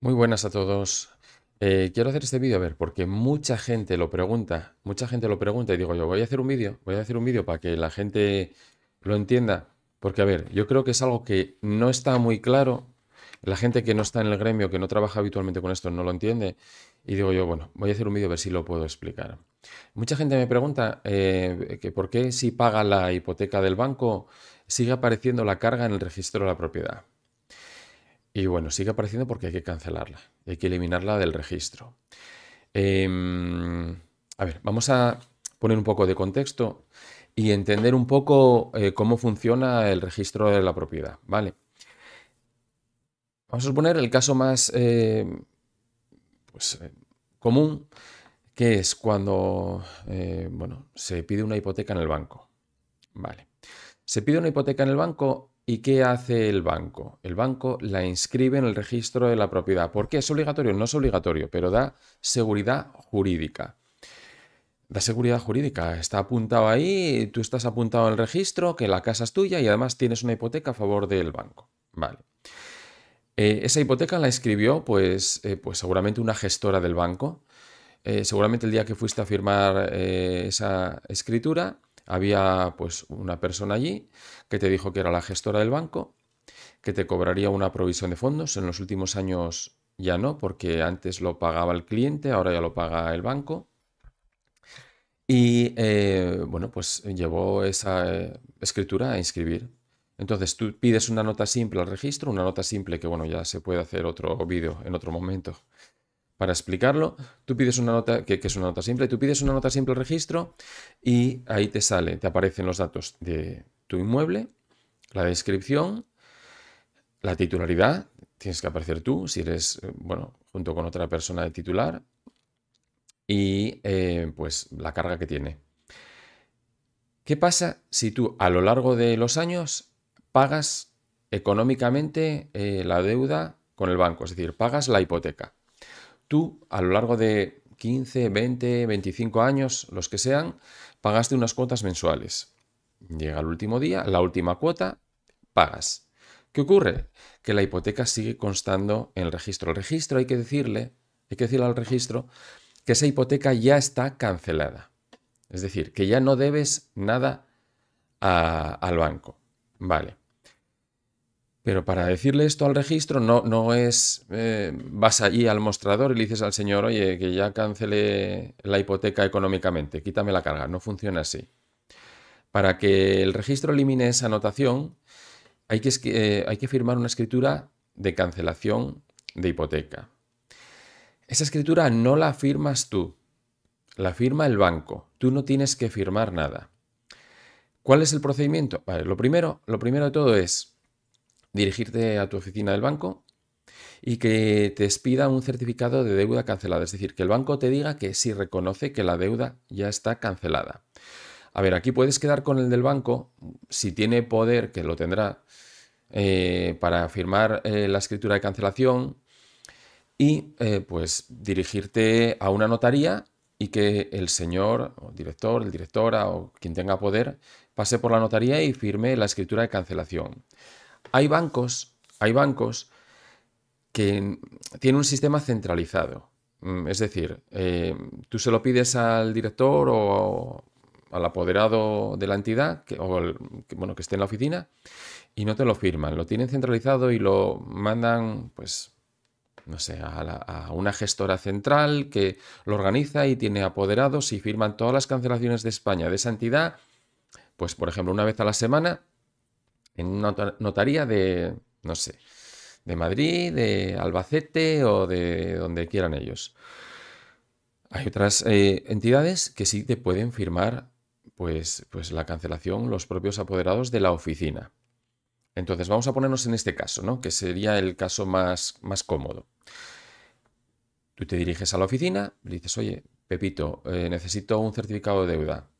Muy buenas a todos. Eh, quiero hacer este vídeo, a ver, porque mucha gente lo pregunta, mucha gente lo pregunta y digo yo, voy a hacer un vídeo, voy a hacer un vídeo para que la gente lo entienda, porque a ver, yo creo que es algo que no está muy claro, la gente que no está en el gremio, que no trabaja habitualmente con esto, no lo entiende, y digo yo, bueno, voy a hacer un vídeo a ver si lo puedo explicar. Mucha gente me pregunta eh, que por qué si paga la hipoteca del banco sigue apareciendo la carga en el registro de la propiedad. Y bueno, sigue apareciendo porque hay que cancelarla, hay que eliminarla del registro. Em, a ver, vamos a poner un poco de contexto y entender un poco eh, cómo funciona el registro de la propiedad, ¿vale? Vamos a suponer el caso más eh, pues, eh, común, que es cuando bueno, se pide una hipoteca en el banco. Vale. Se pide una hipoteca en el banco ¿Y qué hace el banco? El banco la inscribe en el registro de la propiedad. ¿Por qué? ¿Es obligatorio? No es obligatorio, pero da seguridad jurídica. Da seguridad jurídica. Está apuntado ahí, tú estás apuntado en el registro, que la casa es tuya y además tienes una hipoteca a favor del banco. Vale. Eh, esa hipoteca la escribió, pues, eh, pues seguramente una gestora del banco. Eh, seguramente el día que fuiste a firmar esa escritura, había pues una persona allí que te dijo que era la gestora del banco, que te cobraría una provisión de fondos. En los últimos años ya no, porque antes lo pagaba el cliente, ahora ya lo paga el banco. Y eh, bueno, pues llevó esa eh, escritura a inscribir. Entonces tú pides una nota simple al registro, una nota simple que bueno, ya se puede hacer otro vídeo en otro momento para explicarlo, tú pides una nota, que, es una nota simple, tú pides una nota simple registro y ahí te sale, te aparecen los datos de tu inmueble, la descripción, la titularidad, tienes que aparecer tú, si eres, eh, bueno, junto con otra persona de titular, y eh, pues la carga que tiene. ¿Qué pasa si tú a lo largo de los años pagas económicamente eh, la deuda con el banco? Es decir, pagas la hipoteca tú a lo largo de 15, 20, 25 años, los que sean, pagaste unas cuotas mensuales. Llega el último día, la última cuota, pagas. ¿Qué ocurre? Que la hipoteca sigue constando en el registro. El registro hay que decirle, hay que decirle al registro que esa hipoteca ya está cancelada. Es decir, que ya no debes nada al banco. Vale. Pero para decirle esto al registro no, no es, eh, vas allí al mostrador y le dices al señor, oye, que ya cancele la hipoteca económicamente, quítame la carga, no funciona así. Para que el registro elimine esa anotación, hay que, eh, hay que firmar una escritura de cancelación de hipoteca. Esa escritura no la firmas tú, la firma el banco, tú no tienes que firmar nada. ¿Cuál es el procedimiento? lo primero, lo primero de todo es dirigirte a tu oficina del banco y que te expida un certificado de deuda cancelada, es decir, que el banco te diga que sí reconoce que la deuda ya está cancelada. A ver, aquí puedes quedar con el del banco, si tiene poder, que lo tendrá, eh, para firmar eh, la escritura de cancelación y eh, pues dirigirte a una notaría y que el señor, o director, el directora o quien tenga poder, pase por la notaría y firme la escritura de cancelación. Hay bancos, hay bancos que tienen un sistema centralizado. Mm, es decir, eh, tú se lo pides al director o al apoderado de la entidad, que, bueno, que esté en la oficina, y no te lo firman. Lo tienen centralizado y lo mandan, pues, no sé, a, a, una gestora central que lo organiza y tiene apoderados y firman todas las cancelaciones de España de esa entidad, pues, por ejemplo, una vez a la semana en una notaría de, no sé, de Madrid, de Albacete o de donde quieran ellos. Hay otras eh, entidades que sí te pueden firmar pues, pues la cancelación los propios apoderados de la oficina. Entonces vamos a ponernos en este caso, ¿no? que sería el caso más, más cómodo. Tú te diriges a la oficina, le dices, oye, Pepito, eh, necesito un certificado de deuda.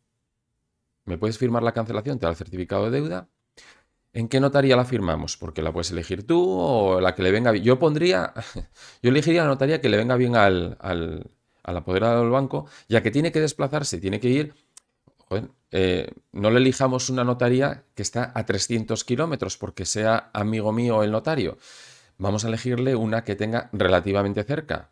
¿Me puedes firmar la cancelación? Te da el certificado de deuda ¿En qué notaría la firmamos? Porque la puedes elegir tú o la que le venga bien. Yo pondría, yo elegiría la notaría que le venga bien al, apoderado del banco, ya que tiene que desplazarse, tiene que ir. Eh, no le elijamos una notaría que está a 300 kilómetros porque sea amigo mío el notario. Vamos a elegirle una que tenga relativamente cerca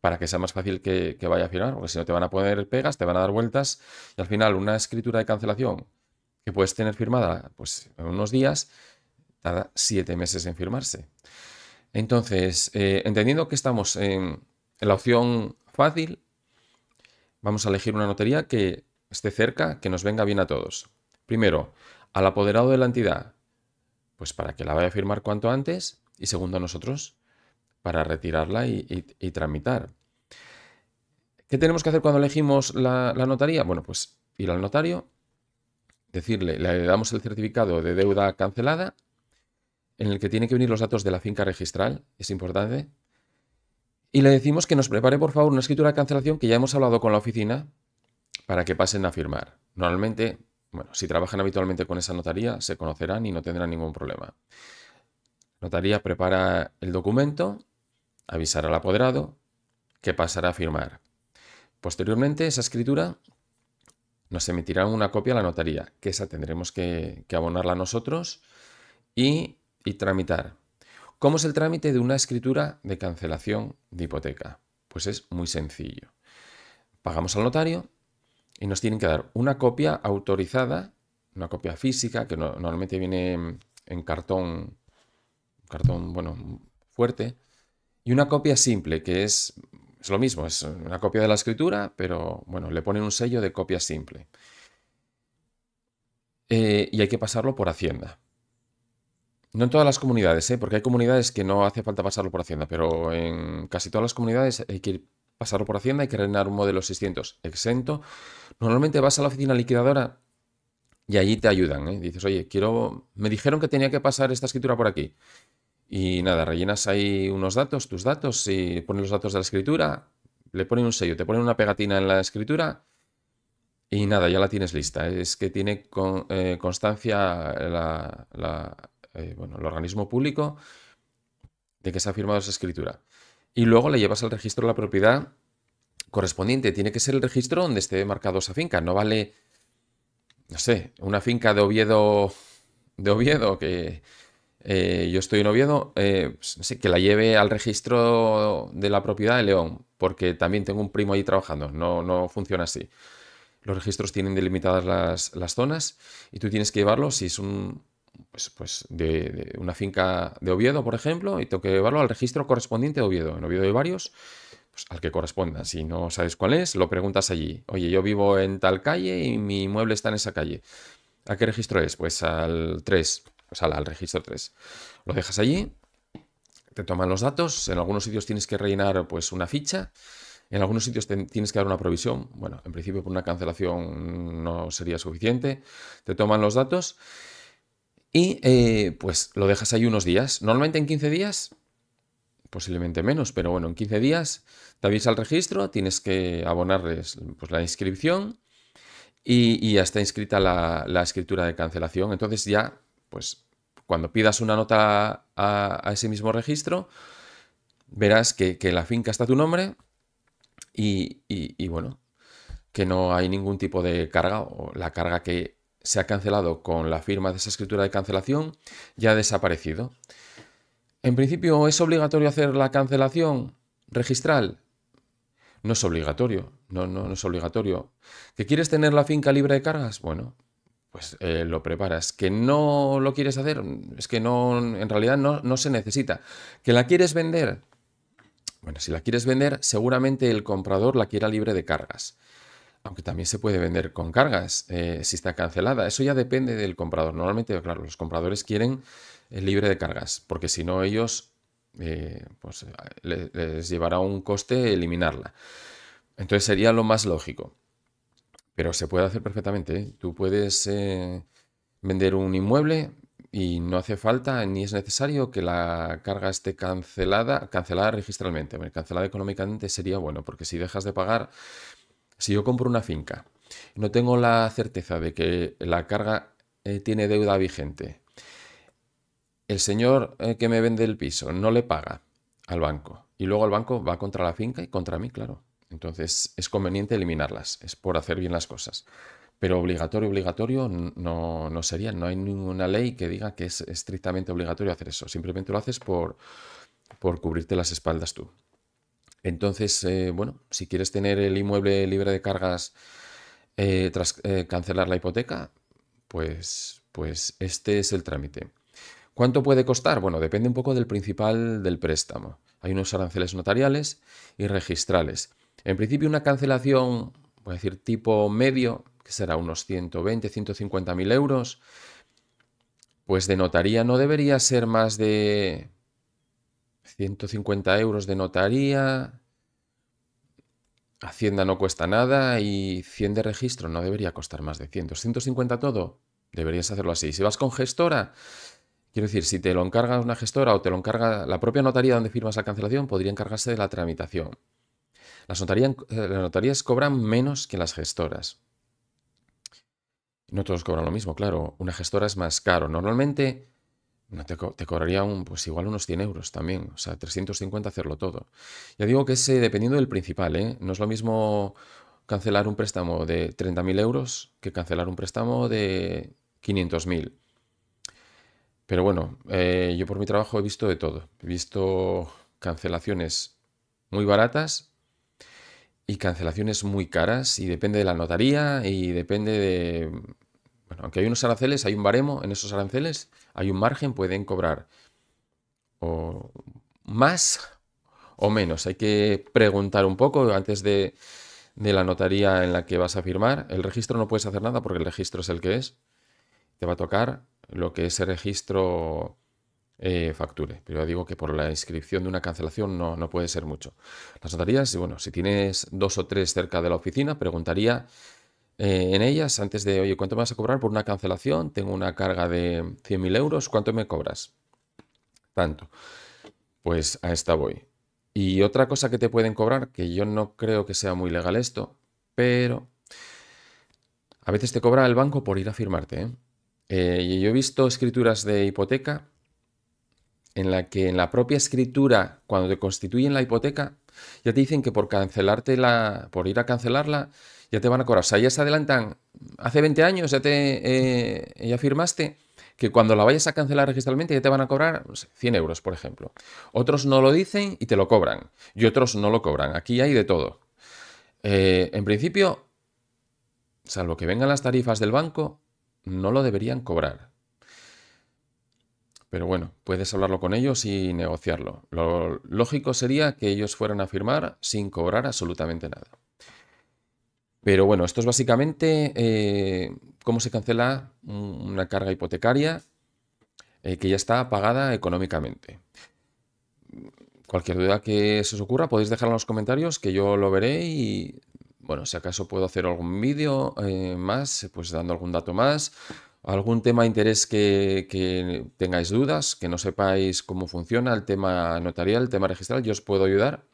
para que sea más fácil que, que vaya a firmar, porque si no te van a poner pegas, te van a dar vueltas y al final una escritura de cancelación que puedes tener firmada pues, en unos días, tarda siete meses en firmarse. Entonces, eh, entendiendo que estamos en, la opción fácil, vamos a elegir una notaría que esté cerca, que nos venga bien a todos. Primero, al apoderado de la entidad, pues para que la vaya a firmar cuanto antes, y segundo, a nosotros, para retirarla y, tramitar. ¿Qué tenemos que hacer cuando elegimos la, la notaría? Bueno, pues ir al notario, decirle, le damos el certificado de deuda cancelada, en el que tiene que venir los datos de la finca registral, es importante, y le decimos que nos prepare, por favor, una escritura de cancelación que ya hemos hablado con la oficina para que pasen a firmar. Normalmente, bueno, si trabajan habitualmente con esa notaría, se conocerán y no tendrán ningún problema. Notaría prepara el documento, avisará al apoderado que pasará a firmar. Posteriormente, esa escritura nos emitirán una copia a la notaría, que esa tendremos que, abonarla nosotros y, tramitar. ¿Cómo es el trámite de una escritura de cancelación de hipoteca? Pues es muy sencillo. Pagamos al notario y nos tienen que dar una copia autorizada, una copia física, que normalmente viene en cartón, cartón, bueno, fuerte, y una copia simple, que es es lo mismo, es una copia de la escritura, pero bueno, le ponen un sello de copia simple. Eh, y hay que pasarlo por Hacienda. No en todas las comunidades, ¿eh? porque hay comunidades que no hace falta pasarlo por Hacienda, pero en casi todas las comunidades hay que pasarlo por Hacienda, hay que rellenar un modelo 600 exento. Normalmente vas a la oficina liquidadora y allí te ayudan. ¿eh? Dices, oye, quiero. Me dijeron que tenía que pasar esta escritura por aquí. Y nada, rellenas ahí unos datos, tus datos, y pones los datos de la escritura, le ponen un sello, te ponen una pegatina en la escritura y nada, ya la tienes lista. Es que tiene eh, constancia eh, el organismo público de que se ha firmado esa escritura. Y luego le llevas al registro de la propiedad correspondiente. Tiene que ser el registro donde esté marcado esa finca. No vale, no sé, una finca de Oviedo, de Oviedo que eh, yo estoy en Oviedo, eh, pues, que la lleve al registro de la propiedad de León, porque también tengo un primo ahí trabajando, no, no funciona así. Los registros tienen delimitadas las, zonas y tú tienes que llevarlo si es un, pues, pues de, una finca de Oviedo, por ejemplo, y tengo que llevarlo al registro correspondiente de Oviedo. En Oviedo hay varios, pues, al que corresponda. Si no sabes cuál es, lo preguntas allí. Oye, yo vivo en tal calle y mi mueble está en esa calle. ¿A qué registro es? Pues al 3. O sea, al registro 3. Lo dejas allí, te toman los datos, en algunos sitios tienes que rellenar pues una ficha, en algunos sitios tienes que dar una provisión, bueno, en principio por una cancelación no sería suficiente, te toman los datos y eh, pues lo dejas ahí unos días, normalmente en 15 días, posiblemente menos, pero bueno, en 15 días te avisa al registro, tienes que abonarles pues, la inscripción y, ya está inscrita la, la escritura de cancelación, entonces ya pues cuando pidas una nota a, ese mismo registro, verás que, en la finca está tu nombre y, bueno, que no hay ningún tipo de carga o la carga que se ha cancelado con la firma de esa escritura de cancelación ya ha desaparecido. En principio, ¿es obligatorio hacer la cancelación registral? No es obligatorio, no, no, no es obligatorio. ¿Que quieres tener la finca libre de cargas? Bueno, pues eh, lo preparas. Que no lo quieres hacer, es que no, en realidad no, se necesita. Que la quieres vender, bueno, si la quieres vender, seguramente el comprador la quiera libre de cargas. Aunque también se puede vender con cargas eh, si está cancelada. Eso ya depende del comprador. Normalmente, claro, los compradores quieren eh, libre de cargas, porque si no ellos pues, les llevará un coste eliminarla. Entonces sería lo más lógico. Pero se puede hacer perfectamente. ¿eh? Tú puedes eh, vender un inmueble y no hace falta ni es necesario que la carga esté cancelada, cancelada registralmente. Cancelada económicamente sería bueno, porque si dejas de pagar, si yo compro una finca, no tengo la certeza de que la carga eh, tiene deuda vigente, el señor que me vende el piso no le paga al banco y luego el banco va contra la finca y contra mí, claro. Entonces es conveniente eliminarlas, es por hacer bien las cosas. Pero obligatorio, obligatorio no, sería, no hay ninguna ley que diga que es estrictamente obligatorio hacer eso, simplemente lo haces por, cubrirte las espaldas tú. Entonces, eh, bueno, si quieres tener el inmueble libre de cargas eh, tras eh, cancelar la hipoteca, pues, pues este es el trámite. ¿Cuánto puede costar? Bueno, depende un poco del principal del préstamo. Hay unos aranceles notariales y registrales. En principio una cancelación, voy a decir, tipo medio, que será unos 120, 150 mil euros, pues de notaría no debería ser más de 150 euros de notaría, Hacienda no cuesta nada y 100 de registro no debería costar más de 100. 150 todo, deberías hacerlo así. Si vas con gestora, quiero decir, si te lo encarga una gestora o te lo encarga la propia notaría donde firmas la cancelación, podría encargarse de la tramitación. Eh, las, notarías cobran menos que las gestoras. No todos cobran lo mismo, claro. Una gestora es más caro. Normalmente te, cobraría un, pues igual unos 100 euros también, o sea, 350 hacerlo todo. Ya digo que es dependiendo del principal, ¿eh? No es lo mismo cancelar un préstamo de 30.000 euros que cancelar un préstamo de 500.000. Pero bueno, eh, yo por mi trabajo he visto de todo. He visto cancelaciones muy baratas y cancelaciones muy caras y depende de la notaría y depende de... Bueno, aunque hay unos aranceles, hay un baremo en esos aranceles, hay un margen, pueden cobrar más o menos. Hay que preguntar un poco antes de, de la notaría en la que vas a firmar. El registro no puedes hacer nada porque el registro es el que es. Te va a tocar lo que ese registro eh, facture. Pero ya digo que por la inscripción de una cancelación no, no puede ser mucho. Las notarías, bueno, si tienes dos o tres cerca de la oficina, preguntaría eh, en ellas antes de, oye, ¿cuánto me vas a cobrar por una cancelación? Tengo una carga de 100.000 euros, ¿cuánto me cobras? Tanto. Pues a esta voy. Y otra cosa que te pueden cobrar, que yo no creo que sea muy legal esto, pero a veces te cobra el banco por ir a firmarte. ¿eh? Y yo he visto escrituras de hipoteca en la que en la propia escritura, cuando te constituyen la hipoteca, ya te dicen que por cancelarte la, por ir a cancelarla, ya te van a cobrar. O sea, ya se adelantan. Hace 20 años ya te eh, ya firmaste que cuando la vayas a cancelar registralmente ya te van a cobrar 100 euros, por ejemplo. Otros no lo dicen y te lo cobran. Y otros no lo cobran. Aquí hay de todo. Eh, en principio, salvo que vengan las tarifas del banco, no lo deberían cobrar. Pero bueno, puedes hablarlo con ellos y negociarlo. Lo lógico sería que ellos fueran a firmar sin cobrar absolutamente nada. Pero bueno, esto es básicamente eh, cómo se cancela una carga hipotecaria eh, que ya está pagada económicamente. Cualquier duda que se os ocurra podéis dejarla en los comentarios que yo lo veré y bueno, si acaso puedo hacer algún vídeo eh, más, pues dando algún dato más algún tema de interés que, tengáis dudas, que no sepáis cómo funciona el tema notarial, el tema registral, yo os puedo ayudar,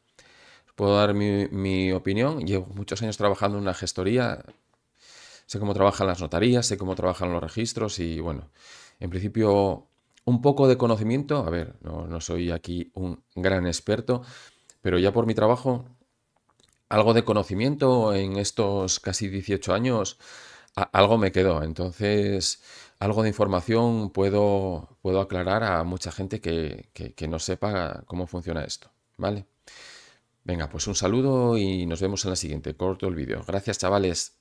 puedo dar mi, opinión. Llevo muchos años trabajando en una gestoría, sé cómo trabajan las notarías, sé cómo trabajan los registros y bueno, en principio un poco de conocimiento, a ver, no, no soy aquí un gran experto, pero ya por mi trabajo, algo de conocimiento en estos casi 18 años algo me quedó. Entonces, algo de información puedo, puedo aclarar a mucha gente que, que, que no sepa cómo funciona esto. ¿Vale? Venga, pues un saludo y nos vemos en la siguiente. Corto el vídeo. Gracias, chavales.